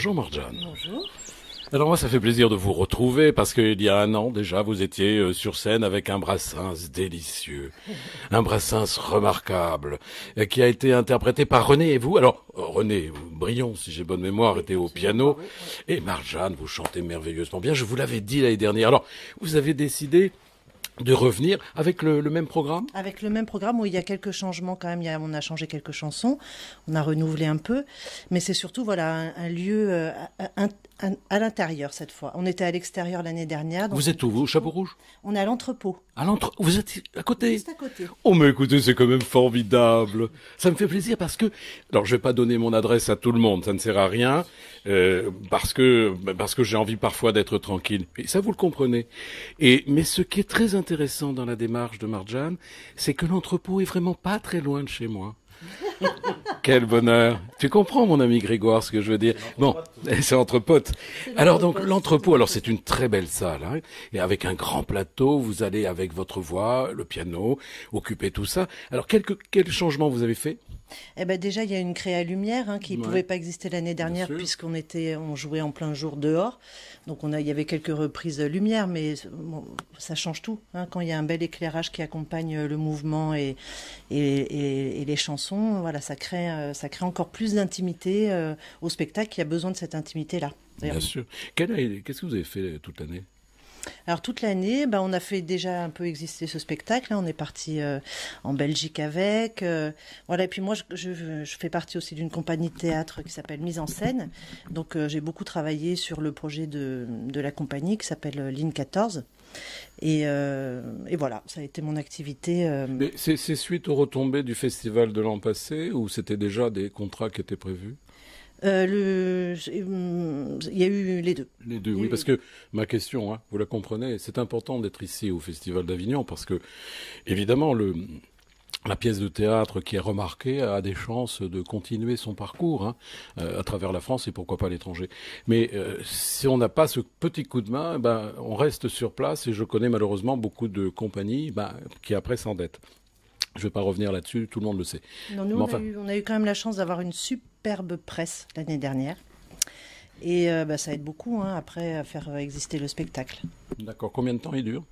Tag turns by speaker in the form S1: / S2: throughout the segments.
S1: Bonjour Marjane, Alors moi, ça fait plaisir de vous retrouver parce qu'il y a un an déjà, vous étiez euh, sur scène avec un Brassens délicieux, un Brassens remarquable, euh, qui a été interprété par René et vous. Alors euh, René Brion, si j'ai bonne mémoire, était au piano et Marjane, vous chantez merveilleusement bien. Je vous l'avais dit l'année dernière. Alors vous avez décidé de revenir avec le, même programme
S2: Avec le même programme, où il y a quelques changements quand même. on a changé quelques chansons, on a renouvelé un peu, mais c'est surtout voilà un, lieu euh, à l'intérieur cette fois. On était à l'extérieur l'année dernière. vous
S1: êtes où vous, Chapeau Rouge
S2: On est à l'entrepôt.
S1: À vous êtes à côté. Juste à côté. Oh mais écoutez, c'est quand même formidable. Ça me fait plaisir parce que, alors je vais pas donner mon adresse à tout le monde, ça ne sert à rien, euh, parce que parce que j'ai envie parfois d'être tranquille. ça vous le comprenez. Et mais ce qui est très intéressant intéressant dans la démarche de Marjan, c'est que l'entrepôt est vraiment pas très loin de chez moi. Quel bonheur. Tu comprends, mon ami Grégoire, ce que je veux dire. Bon, c'est entre Alors donc, l'entrepôt, alors c'est une très belle salle. Hein. et avec un grand plateau, vous allez avec votre voix, le piano, occuper tout ça. Alors, quel changement vous avez fait
S2: eh ben déjà, il y a une créa lumière hein, qui ne pouvait pas exister l'année dernière puisqu'on était, on jouait en plein jour dehors. Donc on a, il y avait quelques reprises lumière, mais ça change tout hein. quand il y a un bel éclairage qui accompagne le mouvement et, et, les chansons. Voilà, ça crée, euh, encore plus d'intimité euh, au spectacle qui a besoin de cette intimité là. Bien sûr.
S1: Qu'est-ce que vous avez fait toute l'année
S2: alors toute l'année, bah, on a fait déjà un peu exister ce spectacle. Hein. On est parti euh, en Belgique avec. Euh, voilà. Et puis moi, je, fais partie aussi d'une compagnie de théâtre qui s'appelle Mise en scène. Donc euh, j'ai beaucoup travaillé sur le projet de, la compagnie qui s'appelle Line 14. Et, voilà, ça a été mon activité.
S1: c'est suite aux retombées du festival de l'an passé ou c'était déjà des contrats qui étaient prévus
S2: euh, le...
S1: Hum, il y a eu les deux. Les deux, oui, parce que ma question, hein, vous la comprenez, c'est important d'être ici au Festival d'Avignon parce que, évidemment, le, la pièce de théâtre qui est remarquée a des chances de continuer son parcours hein, euh, à travers la France et pourquoi pas à l'étranger. Mais euh, si on n'a pas ce petit coup de main, eh ben, on reste sur place et je connais malheureusement beaucoup de compagnies eh ben, qui après s'endettent. Je ne vais pas revenir là-dessus, tout le monde le sait.
S2: Non, nous, on, a eu, on, a eu, quand même la chance d'avoir une super presse l'année dernière. Et euh, bah, ça aide beaucoup hein, après à faire exister le spectacle. D'accord. Combien de temps il dure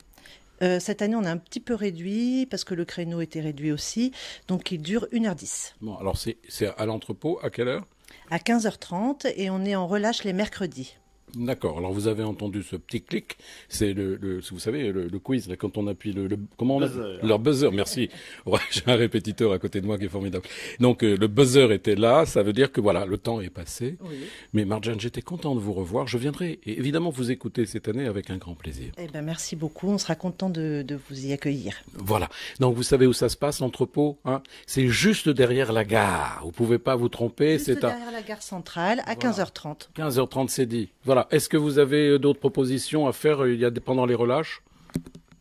S2: euh, cette année, on a un petit peu réduit parce que le créneau était réduit aussi. Donc, il dure 1h10.
S1: Bon, alors c'est à l'entrepôt, à quelle heure
S2: À 15h30 et on est en relâche les mercredis.
S1: D'accord. Alors vous avez entendu ce petit clic, c'est le, vous savez le, quiz là quand on appuie le, comment on buzzer. leur buzzer. Merci. j'ai un répétiteur à côté de moi qui est formidable. Donc euh, le buzzer était là, ça veut dire que voilà le temps est passé. Oui. Mais Marjane, j'étais content de vous revoir. Je viendrai et évidemment vous écouter cette année avec un grand plaisir.
S2: Eh ben merci beaucoup. On sera
S1: content de, vous y accueillir. Voilà. Donc vous savez où ça se passe l'entrepôt. Hein c'est juste derrière la gare. Vous pouvez pas vous tromper. C'est derrière
S2: la gare centrale à 15h30.
S1: 15h30 c'est dit. Voilà. Est-ce que vous avez euh, d'autres propositions à faire euh, il y a, pendant les relâches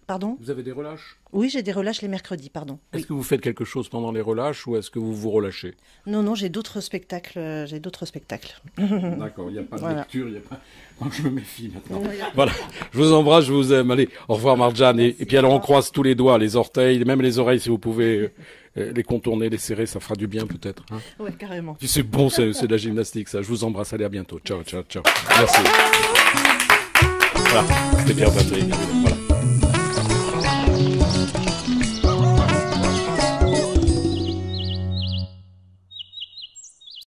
S2: Pardon Vous avez des relâches Oui, j'ai des relâches les mercredis, pardon. Est-ce
S1: que vous faites quelque chose pendant les relâches ou est-ce que vous vous relâchez
S2: Non, non, j'ai d'autres spectacles. Euh, j'ai d'autres spectacles. D'accord, il n'y a pas de
S1: lecture, il n'y a pas. Non, je me méfie maintenant. voilà, je vous embrasse, je vous aime. Allez, au revoir Marjane. Et, puis alors, on croise tous les doigts, les orteils, même les oreilles si vous pouvez. Euh, euh, les contourner, les serrer, ça fera du bien peut-être. Hein. oui, carrément. C'est bon, c'est de la gymnastique, ça. Je vous embrasse, allez à bientôt. Ciao, ciao, ciao. Merci. Voilà, c'est bien Patrick. Voilà.